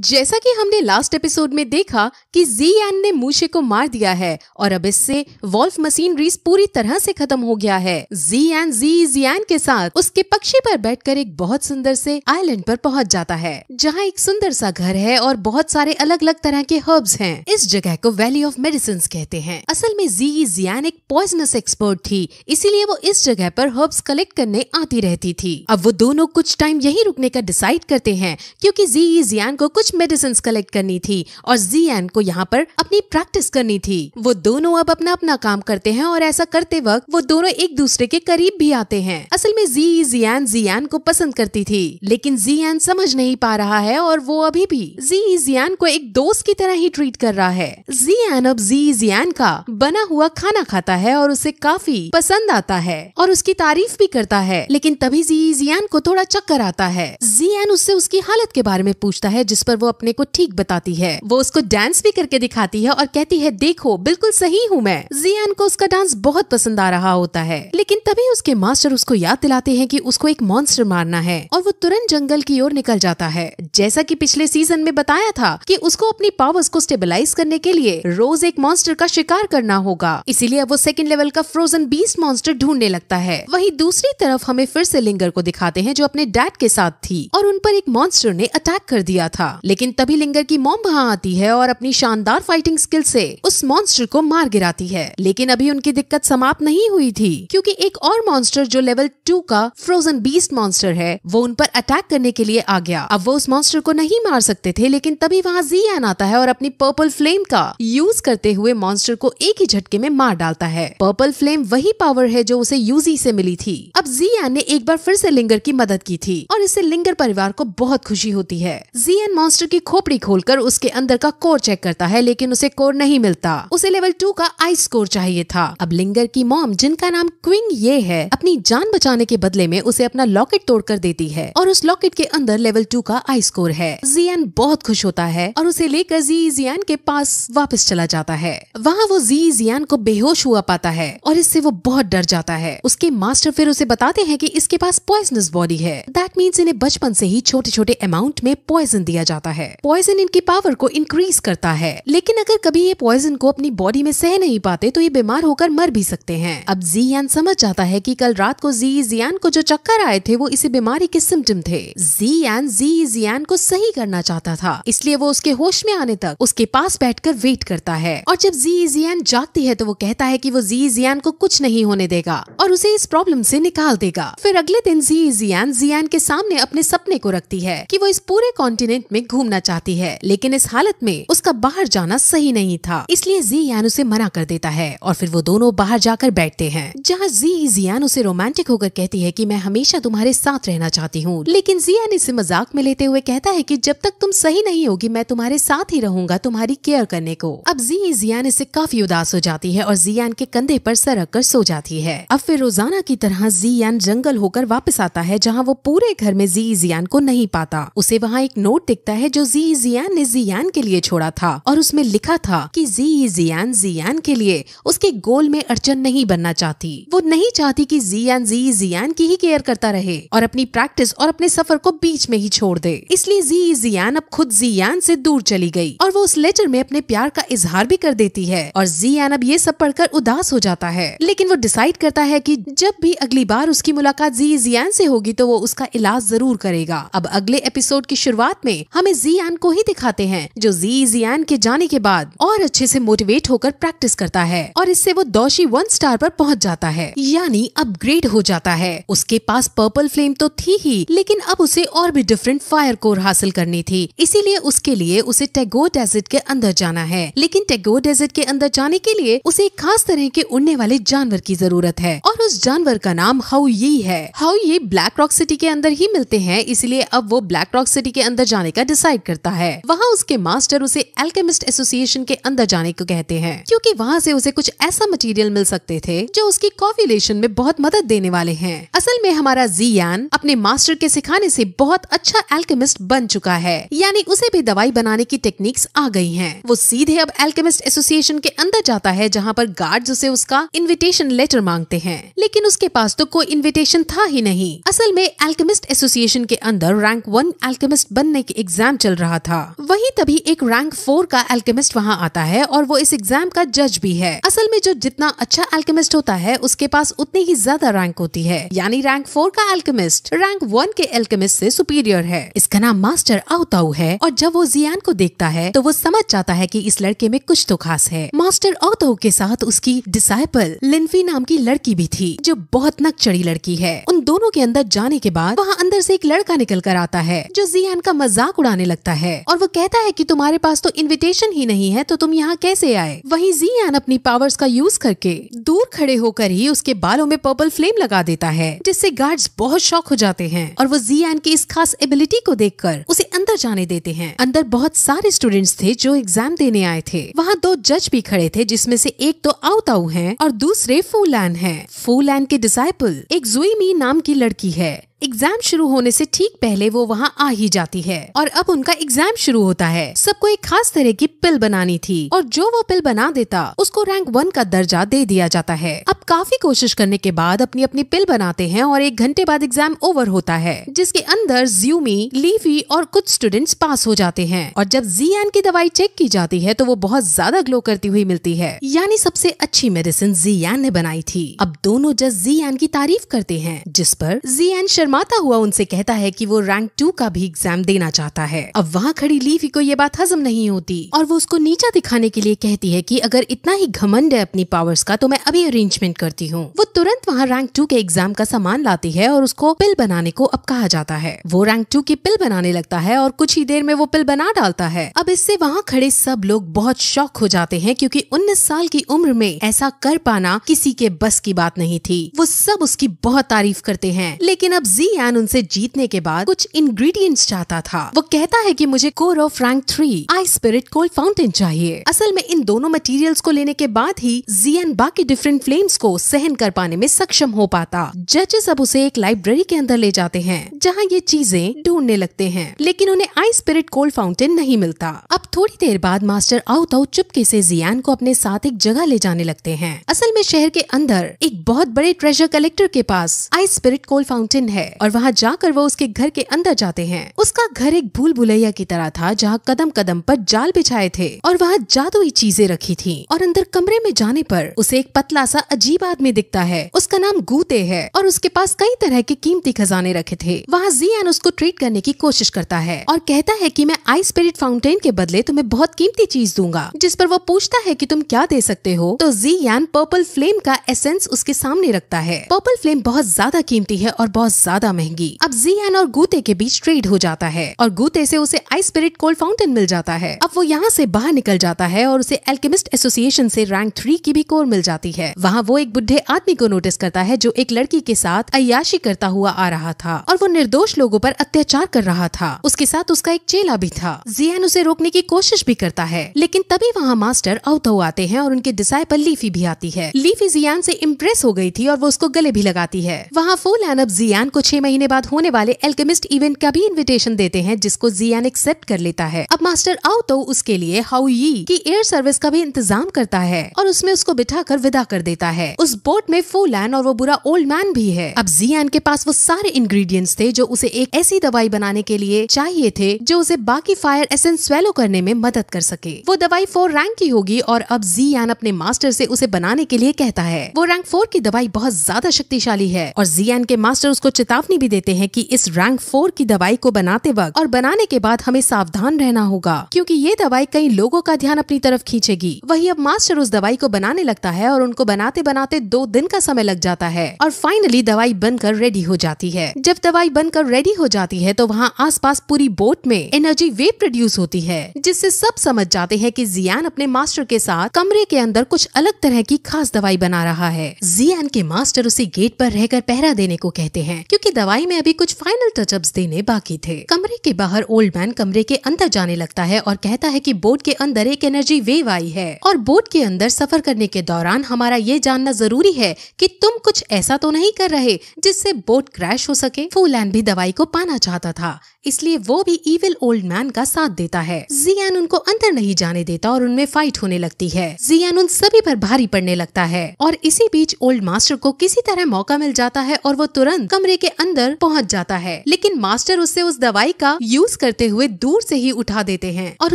जैसा कि हमने लास्ट एपिसोड में देखा कि जी एन ने मूशे को मार दिया है और अब इससे वॉल्फ मशीनरीज पूरी तरह से खत्म हो गया है जी एन जी एन के साथ उसके पक्षी पर बैठकर एक बहुत सुंदर से आइलैंड पर पहुंच जाता है जहां एक सुंदर सा घर है और बहुत सारे अलग अलग तरह के हर्ब्स हैं। इस जगह को वैली ऑफ मेडिसिन कहते हैं असल में जी जियान एक पॉइजनस एक्सपर्ट थी इसीलिए वो इस जगह पर हर्ब्स कलेक्ट करने आती रहती थी अब वो दोनों कुछ टाइम यही रुकने का डिसाइड करते हैं क्यूँकी जी जियान को कुछ मेडिसिन कलेक्ट करनी थी और जी एन को यहाँ पर अपनी प्रैक्टिस करनी थी वो दोनों अब अपना अपना काम करते हैं और ऐसा करते वक्त वो दोनों एक दूसरे के करीब भी आते हैं असल में जी जी एन को पसंद करती थी लेकिन जी एन समझ नहीं पा रहा है और वो अभी भी जी एन को एक दोस्त की तरह ही ट्रीट कर रहा है जी एन अब जी एन का बना हुआ खाना खाता है और उसे काफी पसंद आता है और उसकी तारीफ भी करता है लेकिन तभी जी जियान को थोड़ा चक्कर आता है जी एन उससे उसकी हालत के बारे में पूछता है जिस पर पर वो अपने को ठीक बताती है वो उसको डांस भी करके दिखाती है और कहती है देखो बिल्कुल सही हूँ मैं जियान को उसका डांस बहुत पसंद आ रहा होता है लेकिन तभी उसके मास्टर उसको याद दिलाते हैं कि उसको एक मॉन्स्टर मारना है और वो तुरंत जंगल की ओर निकल जाता है जैसा कि पिछले सीजन में बताया था कि उसको अपनी पावर्स को स्टेबलाइज करने के लिए रोज एक मॉन्स्टर का शिकार करना होगा इसीलिए वो सेकेंड लेवल का फ्रोजन बीस मॉन्स्टर ढूंढने लगता है वही दूसरी तरफ हमें फिर से लिंगर को दिखाते हैं जो अपने डैड के साथ थी और उन पर एक मॉन्स्टर ने अटैक कर दिया था लेकिन तभी लिंगर की मोम वहाँ आती है और अपनी शानदार फाइटिंग स्किल से उस मॉन्स्टर को मार गिराती है लेकिन अभी उनकी दिक्कत समाप्त नहीं हुई थी क्योंकि एक और मॉन्स्टर जो लेवल टू का फ्रोजन बीस्ट मॉन्स्टर है वो उन पर अटैक करने के लिए आ गया अब वो उस मॉन्स्टर को नहीं मार सकते थे लेकिन तभी वहाँ जी एन आता है और अपनी पर्पल फ्लेम का यूज करते हुए मॉन्स्टर को एक ही झटके में मार डालता है पर्पल फ्लेम वही पावर है जो उसे यूजी से मिली थी अब जी एन ने एक बार फिर से लिंगर की मदद की थी और इससे लिंगर परिवार को बहुत खुशी होती है जी एन मॉन्स्टर की खोपड़ी खोलकर उसके अंदर का कोर चेक करता है लेकिन उसे कोर नहीं मिलता उसे लेवल टू का आइस कोर चाहिए था अब लिंगर की मॉम जिनका नाम क्विंग ये है अपनी जान बचाने के बदले में उसे अपना लॉकेट तोड़कर देती है और उस लॉकेट के अंदर लेवल टू का आइस कोर है जियान बहुत खुश होता है और उसे लेकर जी जियान के पास वापस चला जाता है वहाँ वो जी जियान को बेहोश हुआ पाता है और इससे वो बहुत डर जाता है उसके मास्टर फिर उसे बताते हैं कि इसके पास पॉइजनस बॉडी है दैट मीन्स इन्हें बचपन से ही छोटे छोटे अमाउंट में पॉइजन दिया जाता जाता है पॉइजन इनकी पावर को इंक्रीज करता है लेकिन अगर कभी ये पॉइजन को अपनी बॉडी में सह नहीं पाते तो ये बीमार होकर मर भी सकते हैं अब जियान समझ जाता है कि कल रात को जी जियान को जो चक्कर आए थे वो इसी बीमारी के सिम्टम थे जियान जी जियान को सही करना चाहता था इसलिए वो उसके होश में आने तक उसके पास कर वेट करता है और जब जी जियान जागती है तो वो कहता है की वो जी जियान को कुछ नहीं होने देगा और उसे इस प्रॉब्लम से निकाल देगा फिर अगले दिन जी जियान जियान के सामने अपने सपने को रखती है कि वो इस पूरे कॉन्टिनेंट में में घूमना चाहती है लेकिन इस हालत में उसका बाहर जाना सही नहीं था इसलिए जी यान उसे मना कर देता है और फिर वो दोनों बाहर जाकर बैठते हैं जहाँ जी जियान उसे रोमांटिक होकर कहती है की मैं हमेशा तुम्हारे साथ रहना चाहती हूँ लेकिन जियान इसे मजाक में लेते हुए कहता है की जब तक तुम सही नहीं होगी मैं तुम्हारे साथ ही रहूंगा तुम्हारी केयर करने को अब जी जियान इसे काफी उदास हो जाती है और जियान के कंधे पर सरक कर सो जाती है अब फिर रोजाना की तरह जियान जंगल होकर वापस आता है जहाँ वो पूरे घर में जी जियान को नहीं पाता उसे वहाँ एक नोट दिखता होता है जो जी जियान ने जियान के लिए छोड़ा था और उसमें लिखा था कि जी जियान जियान के लिए उसके गोल में अड़चन नहीं बनना चाहती वो नहीं चाहती कि जियान जी जियान की ही केयर करता रहे और अपनी प्रैक्टिस और अपने सफर को बीच में ही छोड़ दे इसलिए जी जियान अब खुद जियान से दूर चली गई और वो उस लेटर में अपने प्यार का इजहार भी कर देती है और जियान अब ये सब पढ़कर उदास हो जाता है लेकिन वो डिसाइड करता है कि जब भी अगली बार उसकी मुलाकात जी जियान से होगी तो वो उसका इलाज जरूर करेगा अब अगले एपिसोड की शुरुआत में हम हमें एन को ही दिखाते हैं जो जी जी एन के जाने के बाद और अच्छे से मोटिवेट होकर प्रैक्टिस करता है और इससे वो दोषी वन स्टार पर पहुंच जाता है यानी अपग्रेड हो जाता है उसके पास पर्पल फ्लेम तो थी ही लेकिन अब उसे और भी डिफरेंट फायर कोर हासिल करनी थी इसीलिए उसके लिए उसे टेगोर डेजर्ट के अंदर जाना है लेकिन टेगोर डेजर्ट के अंदर जाने के लिए उसे एक खास तरह के उड़ने वाले जानवर की जरूरत है और उस जानवर का नाम हाउ ये है हाउ ये ब्लैक रॉक सिटी के अंदर ही मिलते हैं इसलिए अब वो ब्लैक रॉक सिटी के अंदर जाने का डिसाइड करता है वहाँ उसके मास्टर उसे एल्केमिस्ट एसोसिएशन के अंदर जाने को कहते हैं क्योंकि वहाँ से उसे कुछ ऐसा मटेरियल मिल सकते थे जो उसकी कॉफिलेशन में बहुत मदद देने वाले हैं असल में हमारा जियान अपने मास्टर के सिखाने से बहुत अच्छा एल्केमिस्ट बन चुका है यानी उसे भी दवाई बनाने की टेक्निक्स आ गई हैं। वो सीधे अब एल्केमिस्ट एसोसिएशन के अंदर जाता है जहाँ पर गार्ड उसे उसका इन्विटेशन लेटर मांगते हैं लेकिन उसके पास तो कोई इन्विटेशन था ही नहीं असल में एल्केमिस्ट एसोसिएशन के अंदर रैंक वन एल्केमिस्ट बनने के एग्जाम एग्जाम चल रहा था वही तभी एक रैंक फोर का एल्केमिस्ट वहाँ आता है और वो इस एग्जाम का जज भी है असल में जो जितना अच्छा एल्केमिस्ट होता है उसके पास उतनी ही ज्यादा रैंक होती है यानी रैंक फोर का एल्केमिस्ट रैंक वन के एल्केमिस्ट से सुपीरियर है इसका नाम मास्टर अवताऊ है और जब वो जियान को देखता है तो वो समझ जाता है की इस लड़के में कुछ तो खास है मास्टर अवताऊ के साथ उसकी डिसाइपल लिन्फी नाम की लड़की भी थी जो बहुत नकचड़ी लड़की है उन दोनों के अंदर जाने के बाद वहाँ अंदर से एक लड़का निकल कर आता है जो जियान का मजाक उड़ा आने लगता है और वो कहता है कि तुम्हारे पास तो इनविटेशन ही नहीं है तो तुम यहाँ कैसे आए वहीं एन अपनी पावर्स का यूज करके दूर खड़े होकर ही उसके बालों में पर्पल फ्लेम लगा देता है जिससे गार्ड्स बहुत शौक हो जाते हैं और वो जी एन की इस खास एबिलिटी को कर उसे अंदर जाने देते हैं अंदर बहुत सारे स्टूडेंट्स थे जो एग्जाम देने आए थे वहाँ दो जज भी खड़े थे जिसमे से एक तो आउताऊ है और दूसरे फूलैन है फूलैन के डिसाइपल एक जुईमी नाम की लड़की है एग्जाम शुरू होने से ठीक पहले वो वहाँ आ ही जाती है और अब उनका एग्जाम शुरू होता है सबको एक खास तरह की पिल बनानी थी और जो वो पिल बना देता उसको रैंक वन का दर्जा दे दिया जाता है अब काफी कोशिश करने के बाद अपनी अपनी पिल बनाते हैं और एक घंटे बाद एग्जाम ओवर होता है जिसके अंदर ज्यूमी लीवी और कुछ स्टूडेंट्स पास हो जाते हैं और जब एन की दवाई चेक की जाती है तो वो बहुत ज्यादा ग्लो करती हुई मिलती है यानी सबसे अच्छी मेडिसिन एन ने बनाई थी अब दोनों जी एन की तारीफ करते हैं जिस पर एन शर्मा शर्माता हुआ उनसे कहता है कि वो रैंक टू का भी एग्जाम देना चाहता है अब वहाँ खड़ी लीफी को ये बात हजम नहीं होती और वो उसको नीचा दिखाने के लिए कहती है की अगर इतना ही घमंड है अपनी पावर्स का तो मैं अभी अरेंजमेंट करती हूँ वो तुरंत वहाँ रैंक टू के एग्जाम का सामान लाती है और उसको पिल बनाने को अब कहा जाता है वो रैंक टू की पिल बनाने लगता है और कुछ ही देर में वो पिल बना डालता है अब इससे वहाँ खड़े सब लोग बहुत शौक हो जाते हैं क्योंकि उन्नीस साल की उम्र में ऐसा कर पाना किसी के बस की बात नहीं थी वो सब उसकी बहुत तारीफ करते हैं लेकिन अब जी एन उनसे जीतने के बाद कुछ इंग्रेडिएंट्स चाहता था वो कहता है कि मुझे core of rank three ice spirit cold fountain चाहिए असल में इन दोनों मटेरियल्स को लेने के बाद ही एन बाकी डिफरेंट फ्लेम्स को सहन कर पाने में सक्षम हो पाता जजेस अब उसे एक लाइब्रेरी के अंदर ले जाते हैं जहाँ ये चीजें ढूंढने लगते हैं लेकिन उन्हें आई स्पिरिट कोल्ड फाउंटेन नहीं मिलता अब थोड़ी देर बाद मास्टर आउट आउट चुपके से जियान को अपने साथ एक जगह ले जाने लगते हैं असल में शहर के अंदर एक बहुत बड़े ट्रेजर कलेक्टर के पास आई स्पिरिट कोल्ड फाउंटेन है और वहाँ जाकर वो उसके घर के अंदर जाते हैं उसका घर एक भूल भुलैया की तरह था जहाँ कदम कदम पर जाल बिछाए थे और वहाँ जादुई चीजें रखी थी और अंदर कमरे में जाने पर उसे एक पतला सा अजीब आदमी दिखता है नाम गूते है और उसके पास कई तरह के कीमती खजाने रखे थे वहाँ जियान उसको ट्रीट करने की कोशिश करता है और कहता है की मैं आई स्पिरिट फाउंटेन के बदले तुम्हें बहुत कीमती चीज दूंगा जिस पर वो पूछता है की तुम क्या दे सकते हो तो जी एन पर्पल फ्लेम का एसेंस उसके सामने रखता है पर्पल फ्लेम बहुत ज्यादा कीमती है और बहुत ज्यादा महंगी अब जी एन और गूते के बीच ट्रेड हो जाता है और गूते से उसे आई स्पिरिट कोल्ड फाउंटेन मिल जाता है अब वो यहाँ से बाहर निकल जाता है और उसे एल्केमिस्ट एसोसिएशन से रैंक थ्री की भी कोर मिल जाती है वहाँ वो एक बुढ़े आदमी को नोटिस करता है जो एक लड़की के साथ अयाशी करता हुआ आ रहा था और वो निर्दोष लोगों पर अत्याचार कर रहा था उसके साथ उसका एक चेला भी था जियन उसे रोकने की कोशिश भी करता है लेकिन तभी वहाँ मास्टर अवधो आते हैं और उनके डिसाइपल लीफी भी आती है लीफी जियान से इम्प्रेस हो गई थी और वो उसको गले भी लगाती है वहाँ फूल अब जियान को छह महीने बाद होने वाले एल्केमिस्ट इवेंट का भी इन्विटेशन देते हैं जिसको जियान एक्सेप्ट कर लेता है अब मास्टर अवतो उसके लिए हाउ यी की एयर सर्विस का भी इंतजाम करता है और उसमें उसको बिठा कर विदा कर देता है उस बोट में फूलान और वो बुरा ओल्ड मैन भी है अब एन के पास वो सारे इंग्रेडिएंट्स थे जो उसे एक ऐसी दवाई बनाने के लिए चाहिए थे जो उसे बाकी फायर एसेंस स्वेलो करने में मदद कर सके वो दवाई फोर रैंक की होगी और अब एन अपने मास्टर से उसे बनाने के लिए कहता है वो रैंक फोर की दवाई बहुत ज्यादा शक्तिशाली है और एन के मास्टर उसको चेतावनी भी देते हैं की इस रैंक फोर की दवाई को बनाते वक्त और बनाने के बाद हमें सावधान रहना होगा क्यूँकी ये दवाई कई लोगों का ध्यान अपनी तरफ खींचेगी वही अब मास्टर उस दवाई को बनाने लगता है और उनको बनाते बनाते दो दिन का समय लग जाता जाता है और फाइनली दवाई बनकर रेडी हो जाती है जब दवाई बनकर रेडी हो जाती है तो वहाँ आसपास पूरी बोट में एनर्जी वेव प्रोड्यूस होती है जिससे सब समझ जाते हैं कि जियान अपने मास्टर के साथ कमरे के अंदर कुछ अलग तरह की खास दवाई बना रहा है जियान के मास्टर उसे गेट पर रहकर पहरा देने को कहते हैं क्योंकि दवाई में अभी कुछ फाइनल टचअप्स देने बाकी थे कमरे के बाहर ओल्ड मैन कमरे के अंदर जाने लगता है और कहता है कि बोट के अंदर एक एनर्जी वेव आई है और बोट के अंदर सफर करने के दौरान हमारा ये जानना जरूरी है कि तुम कुछ कुछ ऐसा तो नहीं कर रहे जिससे बोट क्रैश हो सके फूलैन भी दवाई को पाना चाहता था इसलिए वो भी इविल ओल्ड मैन का साथ देता है जियान उनको अंदर नहीं जाने देता और उनमें फाइट होने लगती है जियान उन सभी पर भारी पड़ने लगता है और इसी बीच ओल्ड मास्टर को किसी तरह मौका मिल जाता है और वो तुरंत कमरे के अंदर पहुंच जाता है लेकिन मास्टर उससे उस दवाई का यूज करते हुए दूर से ही उठा देते हैं और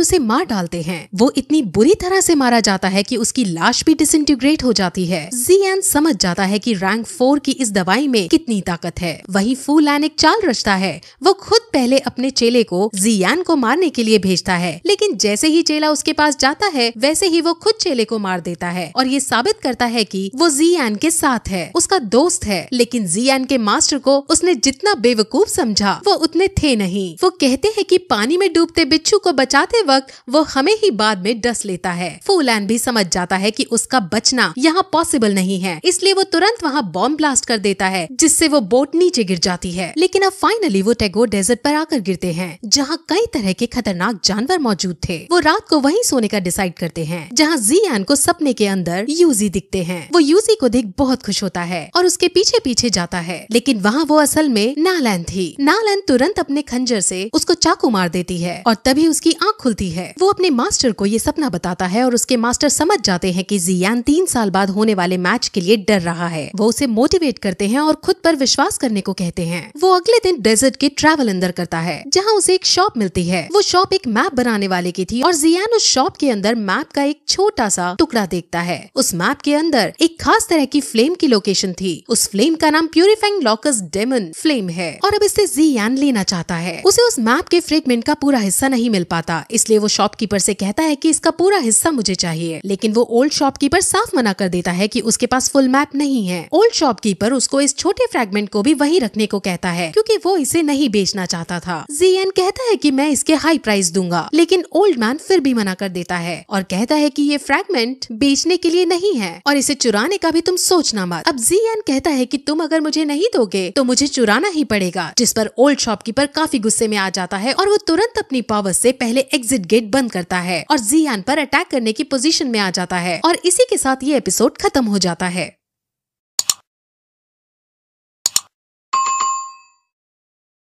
उसे मार डालते हैं वो इतनी बुरी तरह से मारा जाता है कि उसकी लाश भी डिसइंटीग्रेट हो जाती है जियान समझ जाता है कि रैंक फोर की इस दवाई में कितनी ताकत है वही फूलैन एक चाल रचता है वो खुद पहले अपने चेले को जियान को मारने के लिए भेजता है लेकिन जैसे ही चेला उसके पास जाता है वैसे ही वो खुद चेले को मार देता है और ये साबित करता है कि वो जियान के साथ है उसका दोस्त है लेकिन जियान के मास्टर को उसने जितना बेवकूफ समझा वो उतने थे नहीं वो कहते हैं कि पानी में डूबते बिच्छू को बचाते वक्त वो हमें ही बाद में डस लेता है फूलैन भी समझ जाता है कि उसका बचना यहाँ पॉसिबल नहीं है इसलिए वो तुरंत वहाँ बॉम्ब ब्लास्ट कर देता है जिससे वो बोट नीचे गिर जाती है लेकिन अब फाइनली वो टेगोर डेजर्ट पर आकर गिरते हैं जहाँ कई तरह के खतरनाक जानवर मौजूद थे वो रात को वहीं सोने का डिसाइड करते हैं जहाँ जी एन को सपने के अंदर यूजी दिखते हैं वो यूजी को देख बहुत खुश होता है और उसके पीछे पीछे जाता है लेकिन वहाँ वो असल में नालैन थी नालैन तुरंत अपने खंजर से उसको चाकू मार देती है और तभी उसकी आंख खुलती है वो अपने मास्टर को ये सपना बताता है और उसके मास्टर समझ जाते हैं कि जियान तीन साल बाद होने वाले मैच के लिए डर रहा है वो उसे मोटिवेट करते हैं और खुद पर विश्वास करने को कहते हैं वो अगले दिन डेजर्ट के ट्रैवल अंदर करता है जहाँ उसे एक शॉप मिलती है वो शॉप एक मैप बनाने वाले की थी और जियान उस शॉप के अंदर मैप का एक छोटा सा टुकड़ा देखता है उस मैप के अंदर एक खास तरह की फ्लेम की लोकेशन थी उस फ्लेम का नाम प्यूरिफाइंग लॉकस डेमन फ्लेम है और अब इससे जियान लेना चाहता है उसे उस मैप के फ्रेगमेंट का पूरा हिस्सा नहीं मिल पाता इसलिए वो शॉपकीपर से कहता है कि इसका पूरा हिस्सा मुझे चाहिए लेकिन वो ओल्ड शॉपकीपर साफ मना कर देता है कि उसके पास फुल मैप नहीं है ओल्ड शॉपकीपर उसको इस छोटे फ्रेगमेंट को भी वही रखने को कहता है क्यूँकी वो इसे नहीं बेचना चाहता था जीएन कहता है की मैं इसके हाई प्राइस दूंगा लेकिन ओल्ड मैन फिर भी मना कर देता है और कहता है की ये फ्रेगमेंट बेचने के लिए नहीं है और इसे चुराने का भी तुम सोचना मत अब एन कहता है की तुम अगर मुझे नहीं दोगे तो मुझे चुराना ही पड़ेगा जिस पर ओल्ड शॉपकीपर काफी गुस्से में आ जाता है और वो तुरंत अपनी पावर से पहले एग्जिट गेट बंद करता है और एन पर अटैक करने की पोजीशन में आ जाता है और इसी के साथ ये एपिसोड खत्म हो जाता है